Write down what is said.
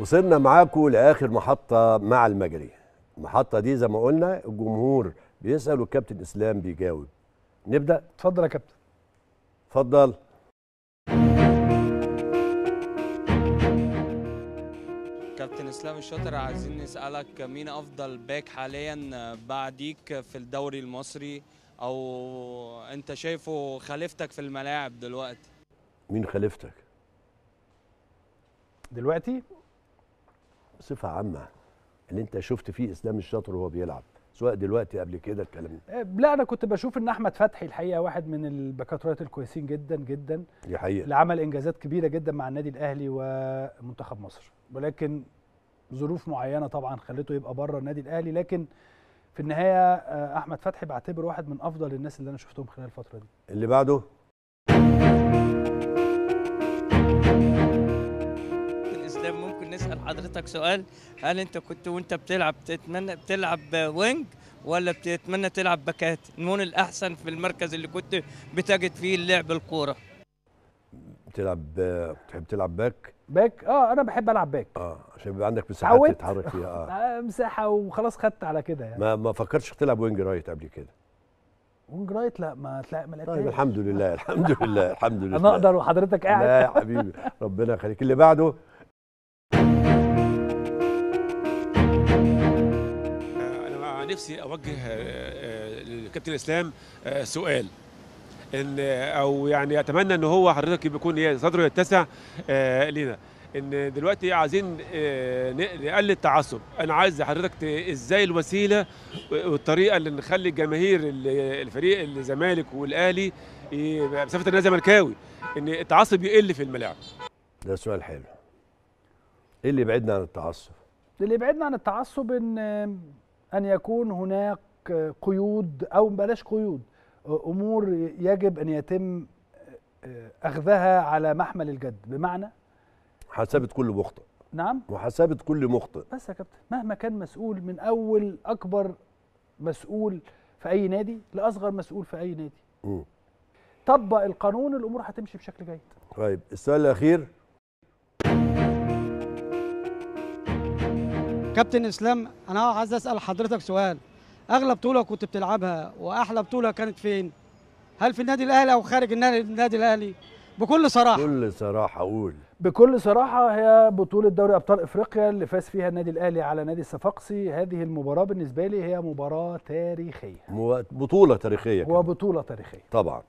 وصلنا معاكم لاخر محطه مع المجري المحطه دي زي ما قلنا الجمهور بيسال والكابتن اسلام بيجاوب نبدا اتفضل يا كابتن اتفضل كابتن اسلام الشاطر عايزين نسالك مين افضل باك حاليا بعديك في الدوري المصري او انت شايفه خليفتك في الملاعب دلوقتي مين خليفتك دلوقتي بصفه عامه اللي انت شفت فيه اسلام الشاطر وهو بيلعب سواء دلوقتي قبل كده الكلام آه، لا انا كنت بشوف ان احمد فتحي الحقيقه واحد من الباكات الكويسين جدا جدا دي حقيقه اللي عمل انجازات كبيره جدا مع النادي الاهلي ومنتخب مصر ولكن ظروف معينه طبعا خلته يبقى بره النادي الاهلي لكن في النهايه آه، احمد فتحي بعتبره واحد من افضل الناس اللي انا شفتهم خلال الفتره دي اللي بعده ممكن نسال حضرتك سؤال هل انت كنت وانت بتلعب تتمنى بتلعب وينج ولا بتتمنى تلعب باكات مين الاحسن في المركز اللي كنت بتجد فيه لعب الكوره بتلعب بتحب تلعب باك باك اه انا بحب العب باك اه عشان يبقى عندك مساحات تتحرك فيها آه. اه مساحه وخلاص خدت على كده يعني ما ما فكرتش تلعب وينج رايت قبل كده وينج رايت لا ما ما طيب الحمد لله الحمد لله الحمد لله انا اقدر وحضرتك قاعد لا يا حبيبي ربنا يخليك اللي بعده نفسي اوجه آه، آه، للكابتن اسلام آه، سؤال ان او يعني اتمنى ان هو حضرتك يكون صدره يتسع لينا ان دلوقتي عايزين نقلل التعصب انا عايز حضرتك ازاي الوسيله والطريقه اللي نخلي الجماهير الفريق الزمالك والاهلي بصفه انا زملكاوي ان التعصب يقل في الملاعب ده سؤال حلو ايه اللي يبعدنا عن التعصب اللي يبعدنا عن التعصب ان ان يكون هناك قيود او بلاش قيود امور يجب ان يتم اخذها على محمل الجد بمعنى حسابة كل مخطئ نعم وحسابة كل مخطئ بس يا كابتن مهما كان مسؤول من اول اكبر مسؤول في اي نادي لاصغر مسؤول في اي نادي م. طبق القانون الامور هتمشي بشكل جيد طيب السؤال الاخير كابتن اسلام انا عايز اسال حضرتك سؤال اغلى بطوله كنت بتلعبها واحلى بطوله كانت فين هل في النادي الاهلي او خارج النادي الاهلي بكل صراحه بكل صراحه اقول بكل صراحه هي بطوله دوري ابطال افريقيا اللي فاز فيها النادي الاهلي على نادي الصفاقسي هذه المباراه بالنسبه لي هي مباراه تاريخيه بطوله تاريخيه وبطوله تاريخيه طبعا